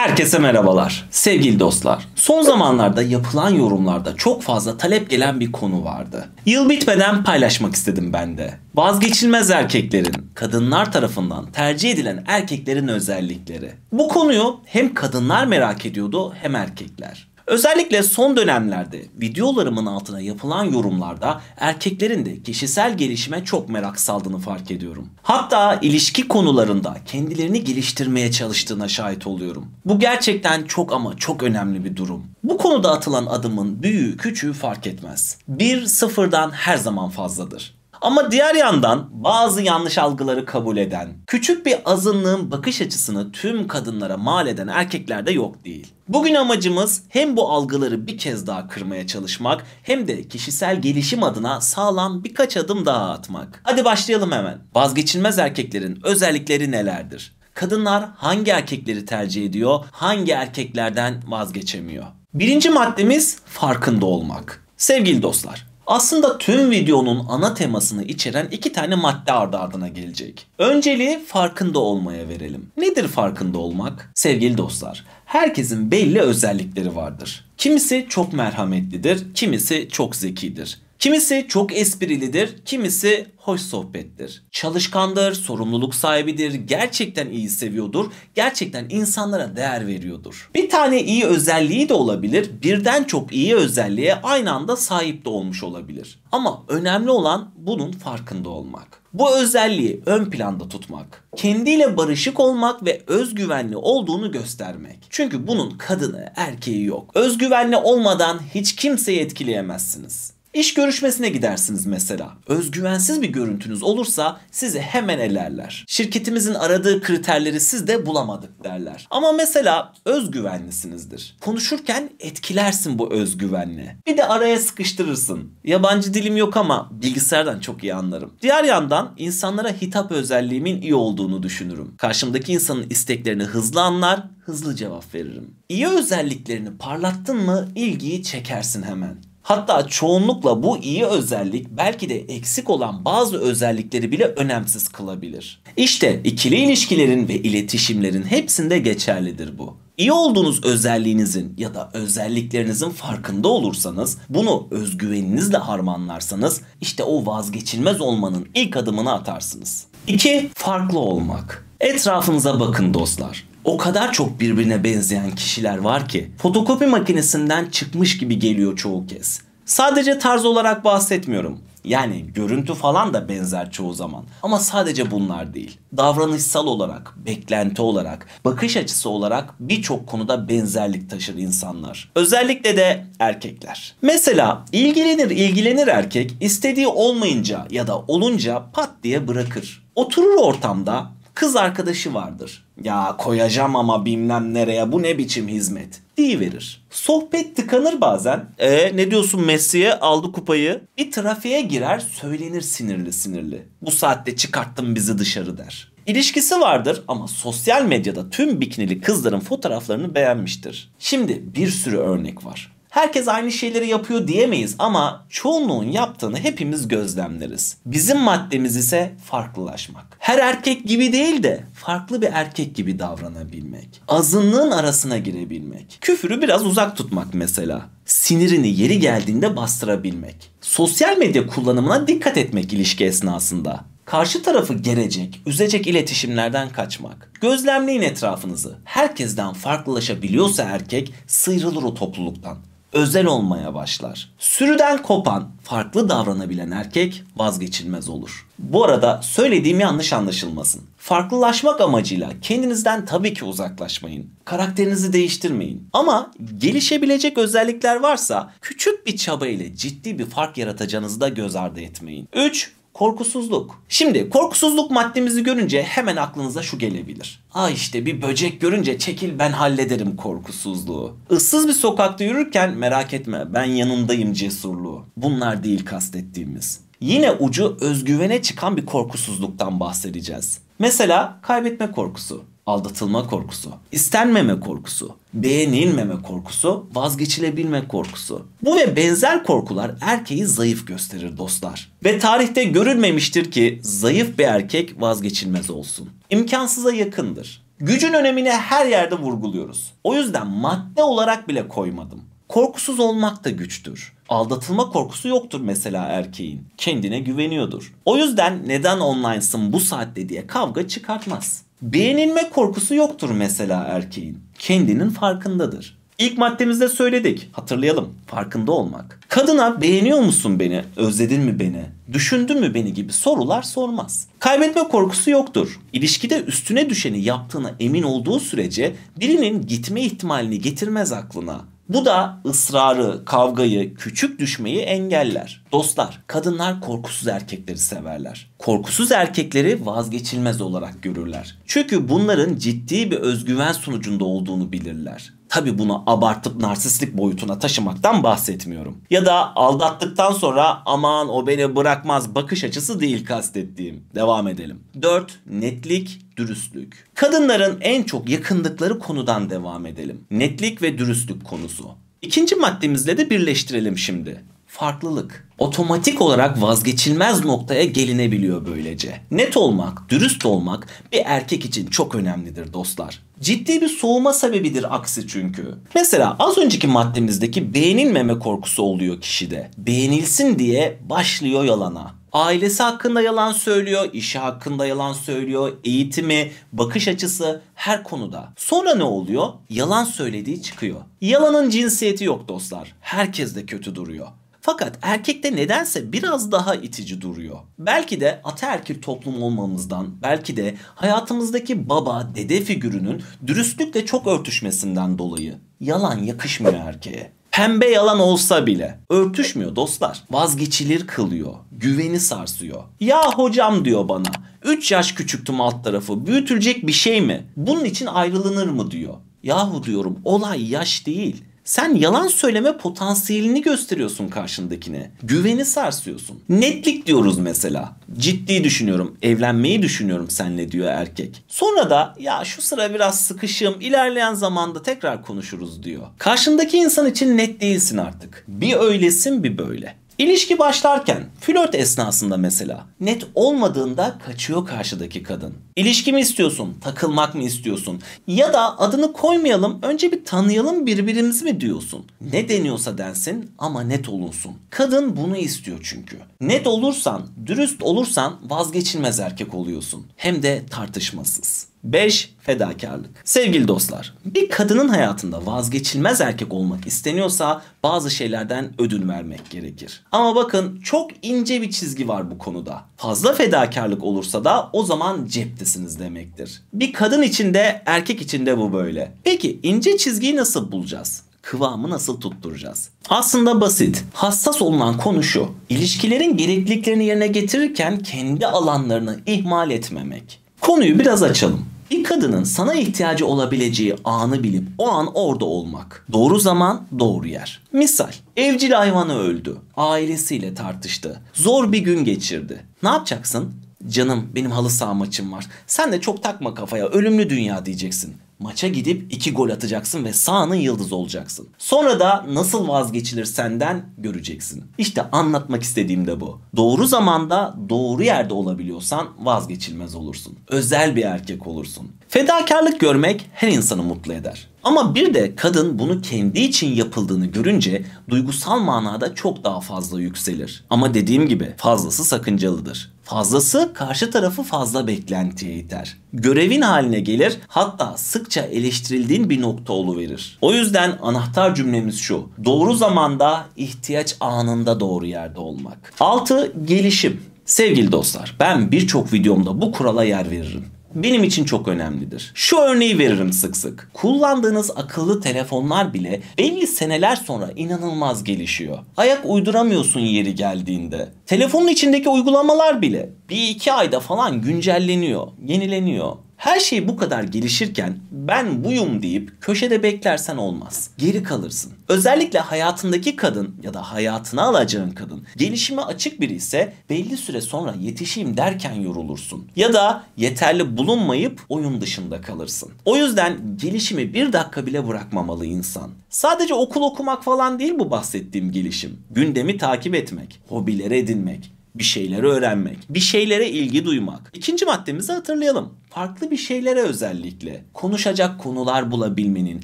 Herkese merhabalar. Sevgili dostlar, son zamanlarda yapılan yorumlarda çok fazla talep gelen bir konu vardı. Yıl bitmeden paylaşmak istedim ben de. Vazgeçilmez erkeklerin, kadınlar tarafından tercih edilen erkeklerin özellikleri. Bu konuyu hem kadınlar merak ediyordu hem erkekler. Özellikle son dönemlerde videolarımın altına yapılan yorumlarda erkeklerin de kişisel gelişime çok merak saldığını fark ediyorum. Hatta ilişki konularında kendilerini geliştirmeye çalıştığına şahit oluyorum. Bu gerçekten çok ama çok önemli bir durum. Bu konuda atılan adımın büyüğü küçüğü fark etmez. Bir sıfırdan her zaman fazladır. Ama diğer yandan bazı yanlış algıları kabul eden, küçük bir azınlığın bakış açısını tüm kadınlara mal eden erkekler de yok değil. Bugün amacımız hem bu algıları bir kez daha kırmaya çalışmak hem de kişisel gelişim adına sağlam birkaç adım daha atmak. Hadi başlayalım hemen. Vazgeçilmez erkeklerin özellikleri nelerdir? Kadınlar hangi erkekleri tercih ediyor, hangi erkeklerden vazgeçemiyor? Birinci maddemiz farkında olmak. Sevgili dostlar, aslında tüm videonun ana temasını içeren iki tane madde ardı ardına gelecek. Önceliği farkında olmaya verelim. Nedir farkında olmak? Sevgili dostlar, herkesin belli özellikleri vardır. Kimisi çok merhametlidir, kimisi çok zekidir. Kimisi çok esprilidir, kimisi hoş sohbettir. Çalışkandır, sorumluluk sahibidir, gerçekten iyi seviyordur, gerçekten insanlara değer veriyordur. Bir tane iyi özelliği de olabilir, birden çok iyi özelliğe aynı anda sahip de olmuş olabilir. Ama önemli olan bunun farkında olmak. Bu özelliği ön planda tutmak, kendiyle barışık olmak ve özgüvenli olduğunu göstermek. Çünkü bunun kadını, erkeği yok. Özgüvenli olmadan hiç kimseyi etkileyemezsiniz. İş görüşmesine gidersiniz mesela. Özgüvensiz bir görüntünüz olursa sizi hemen elerler. Şirketimizin aradığı kriterleri siz de bulamadık derler. Ama mesela özgüvenlisinizdir. Konuşurken etkilersin bu özgüvenle. Bir de araya sıkıştırırsın. Yabancı dilim yok ama bilgisayardan çok iyi anlarım. Diğer yandan insanlara hitap özelliğimin iyi olduğunu düşünürüm. Karşımdaki insanın isteklerini hızlı anlar, hızlı cevap veririm. İyi özelliklerini parlattın mı ilgiyi çekersin hemen. Hatta çoğunlukla bu iyi özellik belki de eksik olan bazı özellikleri bile önemsiz kılabilir. İşte ikili ilişkilerin ve iletişimlerin hepsinde geçerlidir bu. İyi olduğunuz özelliğinizin ya da özelliklerinizin farkında olursanız, bunu özgüveninizle harmanlarsanız işte o vazgeçilmez olmanın ilk adımını atarsınız. 2. Farklı olmak. Etrafınıza bakın dostlar o kadar çok birbirine benzeyen kişiler var ki fotokopi makinesinden çıkmış gibi geliyor çoğu kez. Sadece tarz olarak bahsetmiyorum. Yani görüntü falan da benzer çoğu zaman. Ama sadece bunlar değil. Davranışsal olarak, beklenti olarak, bakış açısı olarak birçok konuda benzerlik taşır insanlar. Özellikle de erkekler. Mesela ilgilenir ilgilenir erkek istediği olmayınca ya da olunca pat diye bırakır. Oturur ortamda kız arkadaşı vardır. Ya koyacağım ama bilmem nereye bu ne biçim hizmet verir. Sohbet tıkanır bazen. E ne diyorsun Messi'ye aldı kupayı. Bir trafiğe girer söylenir sinirli sinirli. Bu saatte çıkarttın bizi dışarı der. İlişkisi vardır ama sosyal medyada tüm bikinili kızların fotoğraflarını beğenmiştir. Şimdi bir sürü örnek var herkes aynı şeyleri yapıyor diyemeyiz ama çoğunluğun yaptığını hepimiz gözlemleriz. Bizim maddemiz ise farklılaşmak. Her erkek gibi değil de farklı bir erkek gibi davranabilmek. Azınlığın arasına girebilmek. Küfürü biraz uzak tutmak mesela. Sinirini yeri geldiğinde bastırabilmek. Sosyal medya kullanımına dikkat etmek ilişki esnasında. Karşı tarafı gerecek, üzecek iletişimlerden kaçmak. Gözlemleyin etrafınızı. Herkesten farklılaşabiliyorsa erkek sıyrılır o topluluktan özel olmaya başlar. Sürüden kopan, farklı davranabilen erkek vazgeçilmez olur. Bu arada söylediğim yanlış anlaşılmasın. Farklılaşmak amacıyla kendinizden tabii ki uzaklaşmayın. Karakterinizi değiştirmeyin. Ama gelişebilecek özellikler varsa küçük bir çaba ile ciddi bir fark yaratacağınızı da göz ardı etmeyin. 3. Korkusuzluk. Şimdi korkusuzluk maddemizi görünce hemen aklınıza şu gelebilir. Ah işte bir böcek görünce çekil ben hallederim korkusuzluğu. Issız bir sokakta yürürken merak etme ben yanındayım cesurluğu. Bunlar değil kastettiğimiz. Yine ucu özgüvene çıkan bir korkusuzluktan bahsedeceğiz. Mesela kaybetme korkusu aldatılma korkusu, istenmeme korkusu, beğenilmeme korkusu, vazgeçilebilme korkusu. Bu ve benzer korkular erkeği zayıf gösterir dostlar. Ve tarihte görülmemiştir ki zayıf bir erkek vazgeçilmez olsun. İmkansıza yakındır. Gücün önemini her yerde vurguluyoruz. O yüzden madde olarak bile koymadım. Korkusuz olmak da güçtür. Aldatılma korkusu yoktur mesela erkeğin. Kendine güveniyordur. O yüzden neden online'sın bu saatte diye kavga çıkartmaz. Beğenilme korkusu yoktur mesela erkeğin. Kendinin farkındadır. İlk maddemizde söyledik. Hatırlayalım. Farkında olmak. Kadına beğeniyor musun beni? Özledin mi beni? Düşündün mü beni gibi sorular sormaz. Kaybetme korkusu yoktur. İlişkide üstüne düşeni yaptığına emin olduğu sürece birinin gitme ihtimalini getirmez aklına. Bu da ısrarı, kavgayı, küçük düşmeyi engeller. Dostlar, kadınlar korkusuz erkekleri severler. Korkusuz erkekleri vazgeçilmez olarak görürler. Çünkü bunların ciddi bir özgüven sonucunda olduğunu bilirler. Tabi bunu abartıp narsistlik boyutuna taşımaktan bahsetmiyorum. Ya da aldattıktan sonra aman o beni bırakmaz bakış açısı değil kastettiğim. Devam edelim. 4. Netlik dürüstlük. Kadınların en çok yakındıkları konudan devam edelim. Netlik ve dürüstlük konusu. İkinci maddemizle de birleştirelim şimdi farklılık. Otomatik olarak vazgeçilmez noktaya gelinebiliyor böylece. Net olmak, dürüst olmak bir erkek için çok önemlidir dostlar. Ciddi bir soğuma sebebidir aksi çünkü. Mesela az önceki maddemizdeki beğenilmeme korkusu oluyor kişide. Beğenilsin diye başlıyor yalana. Ailesi hakkında yalan söylüyor, işi hakkında yalan söylüyor, eğitimi, bakış açısı her konuda. Sonra ne oluyor? Yalan söylediği çıkıyor. Yalanın cinsiyeti yok dostlar. Herkes de kötü duruyor. Fakat erkekte nedense biraz daha itici duruyor. Belki de ataerkil toplum olmamızdan, belki de hayatımızdaki baba, dede figürünün dürüstlükle çok örtüşmesinden dolayı yalan yakışmıyor erkeğe. Pembe yalan olsa bile örtüşmüyor dostlar. Vazgeçilir kılıyor. Güveni sarsıyor. Ya hocam diyor bana. 3 yaş küçüktüm alt tarafı. Büyütülecek bir şey mi? Bunun için ayrılınır mı diyor. Yahu diyorum olay yaş değil. Sen yalan söyleme potansiyelini gösteriyorsun karşındakine. Güveni sarsıyorsun. Netlik diyoruz mesela. Ciddi düşünüyorum, evlenmeyi düşünüyorum senle diyor erkek. Sonra da ya şu sıra biraz sıkışım, ilerleyen zamanda tekrar konuşuruz diyor. Karşındaki insan için net değilsin artık. Bir öylesin bir böyle. İlişki başlarken, flört esnasında mesela, net olmadığında kaçıyor karşıdaki kadın. İlişki mi istiyorsun, takılmak mı istiyorsun ya da adını koymayalım önce bir tanıyalım birbirimizi mi diyorsun. Ne deniyorsa densin ama net olunsun. Kadın bunu istiyor çünkü. Net olursan, dürüst olursan vazgeçilmez erkek oluyorsun. Hem de tartışmasız. 5. Fedakarlık. Sevgili dostlar, bir kadının hayatında vazgeçilmez erkek olmak isteniyorsa bazı şeylerden ödün vermek gerekir. Ama bakın çok ince bir çizgi var bu konuda. Fazla fedakarlık olursa da o zaman ceptesiniz demektir. Bir kadın için de erkek için de bu böyle. Peki ince çizgiyi nasıl bulacağız? kıvamı nasıl tutturacağız? Aslında basit. Hassas olunan konu şu. İlişkilerin gerekliliklerini yerine getirirken kendi alanlarını ihmal etmemek. Konuyu biraz açalım. Bir kadının sana ihtiyacı olabileceği anı bilip o an orada olmak. Doğru zaman, doğru yer. Misal, evcil hayvanı öldü. Ailesiyle tartıştı. Zor bir gün geçirdi. Ne yapacaksın? Canım benim halı saha maçım var. Sen de çok takma kafaya ölümlü dünya diyeceksin maça gidip 2 gol atacaksın ve sahanın yıldızı olacaksın. Sonra da nasıl vazgeçilir senden göreceksin. İşte anlatmak istediğim de bu. Doğru zamanda doğru yerde olabiliyorsan vazgeçilmez olursun. Özel bir erkek olursun. Fedakarlık görmek her insanı mutlu eder. Ama bir de kadın bunu kendi için yapıldığını görünce duygusal manada çok daha fazla yükselir. Ama dediğim gibi fazlası sakıncalıdır. Fazlası karşı tarafı fazla beklentiye iter. Görevin haline gelir hatta sıkça eleştirildiğin bir nokta verir. O yüzden anahtar cümlemiz şu. Doğru zamanda ihtiyaç anında doğru yerde olmak. 6. Gelişim. Sevgili dostlar ben birçok videomda bu kurala yer veririm benim için çok önemlidir. Şu örneği veririm sık sık. Kullandığınız akıllı telefonlar bile belli seneler sonra inanılmaz gelişiyor. Ayak uyduramıyorsun yeri geldiğinde. Telefonun içindeki uygulamalar bile bir iki ayda falan güncelleniyor, yenileniyor. Her şey bu kadar gelişirken ben buyum deyip köşede beklersen olmaz. Geri kalırsın. Özellikle hayatındaki kadın ya da hayatına alacağın kadın gelişime açık biri ise belli süre sonra yetişeyim derken yorulursun. Ya da yeterli bulunmayıp oyun dışında kalırsın. O yüzden gelişimi bir dakika bile bırakmamalı insan. Sadece okul okumak falan değil bu bahsettiğim gelişim. Gündemi takip etmek, hobiler edinmek, bir şeyleri öğrenmek, bir şeylere ilgi duymak. İkinci maddemizi hatırlayalım farklı bir şeylere özellikle konuşacak konular bulabilmenin,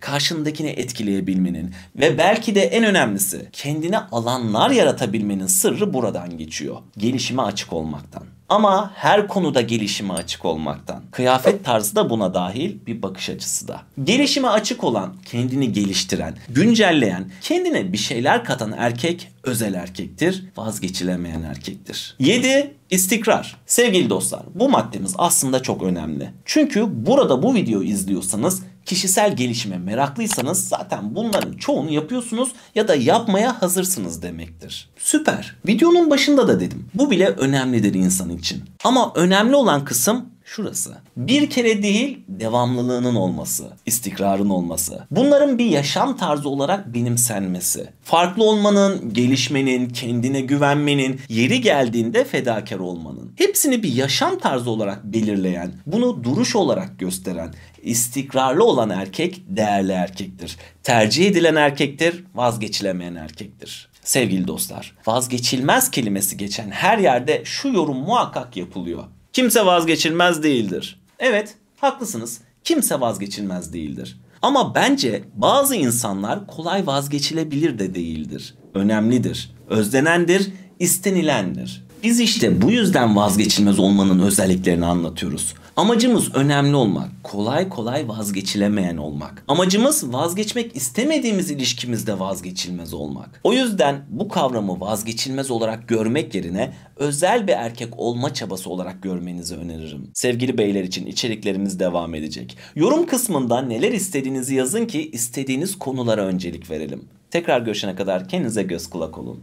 karşındakini etkileyebilmenin ve belki de en önemlisi kendine alanlar yaratabilmenin sırrı buradan geçiyor. Gelişime açık olmaktan. Ama her konuda gelişime açık olmaktan. Kıyafet tarzı da buna dahil bir bakış açısı da. Gelişime açık olan, kendini geliştiren, güncelleyen, kendine bir şeyler katan erkek özel erkektir, vazgeçilemeyen erkektir. 7 İstikrar. Sevgili dostlar bu maddemiz aslında çok önemli. Çünkü burada bu videoyu izliyorsanız kişisel gelişime meraklıysanız zaten bunların çoğunu yapıyorsunuz ya da yapmaya hazırsınız demektir. Süper. Videonun başında da dedim. Bu bile önemlidir insan için. Ama önemli olan kısım şurası. Bir kere değil devamlılığının olması, istikrarın olması. Bunların bir yaşam tarzı olarak benimsenmesi. Farklı olmanın, gelişmenin, kendine güvenmenin, yeri geldiğinde fedakar olmanın. Hepsini bir yaşam tarzı olarak belirleyen, bunu duruş olarak gösteren, istikrarlı olan erkek değerli erkektir. Tercih edilen erkektir, vazgeçilemeyen erkektir. Sevgili dostlar, vazgeçilmez kelimesi geçen her yerde şu yorum muhakkak yapılıyor. Kimse vazgeçilmez değildir. Evet, haklısınız. Kimse vazgeçilmez değildir. Ama bence bazı insanlar kolay vazgeçilebilir de değildir. Önemlidir, özlenendir, istenilendir. Biz işte bu yüzden vazgeçilmez olmanın özelliklerini anlatıyoruz. Amacımız önemli olmak, kolay kolay vazgeçilemeyen olmak. Amacımız vazgeçmek istemediğimiz ilişkimizde vazgeçilmez olmak. O yüzden bu kavramı vazgeçilmez olarak görmek yerine özel bir erkek olma çabası olarak görmenizi öneririm. Sevgili beyler için içeriklerimiz devam edecek. Yorum kısmında neler istediğinizi yazın ki istediğiniz konulara öncelik verelim. Tekrar görüşene kadar kendinize göz kulak olun.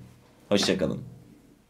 Hoşçakalın.